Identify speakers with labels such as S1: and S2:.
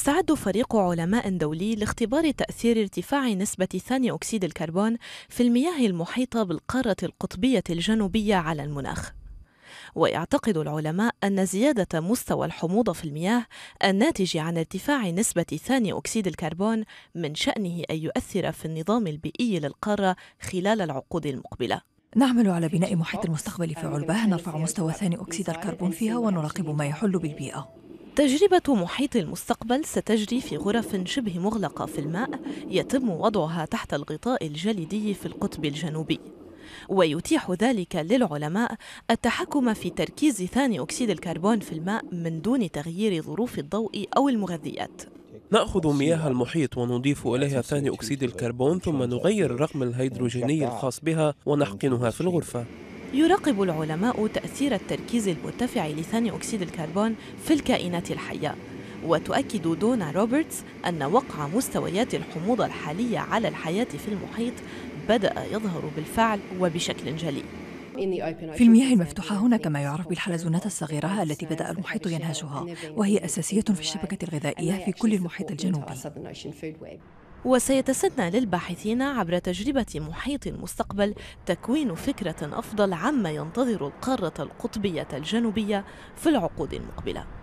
S1: استعد فريق علماء دولي لاختبار تأثير ارتفاع نسبة ثاني أكسيد الكربون في المياه المحيطة بالقارة القطبية الجنوبية على المناخ ويعتقد العلماء أن زيادة مستوى الحموضة في المياه الناتج عن ارتفاع نسبة ثاني أكسيد الكربون من شأنه أن يؤثر في النظام البيئي للقارة خلال العقود المقبلة
S2: نعمل على بناء محيط المستقبل في علبة نرفع يعني مستوى ثاني أكسيد الكربون فيها ونراقب ما يحل بالبيئة تجربة محيط المستقبل
S1: ستجري في غرف شبه مغلقة في الماء يتم وضعها تحت الغطاء الجليدي في القطب الجنوبي ويتيح ذلك للعلماء التحكم في تركيز ثاني أكسيد الكربون في الماء من دون تغيير ظروف الضوء أو المغذيات
S3: نأخذ مياه المحيط ونضيف إليها ثاني أكسيد الكربون ثم نغير الرقم الهيدروجيني الخاص بها ونحقنها في الغرفة
S1: يراقب العلماء تأثير التركيز المرتفع لثاني أكسيد الكربون في الكائنات الحية وتؤكد دونا روبرتس أن وقع مستويات الحموضة الحالية على الحياة في المحيط بدأ يظهر بالفعل وبشكل جلي في المياه
S2: المفتوحة هناك ما يعرف بالحلزونات الصغيرة التي بدأ المحيط ينهشها وهي أساسية في الشبكة الغذائية في كل المحيط الجنوبي
S1: وسيتسنى للباحثين عبر تجربة محيط المستقبل تكوين فكرة أفضل عما ينتظر القارة القطبية الجنوبية في العقود المقبلة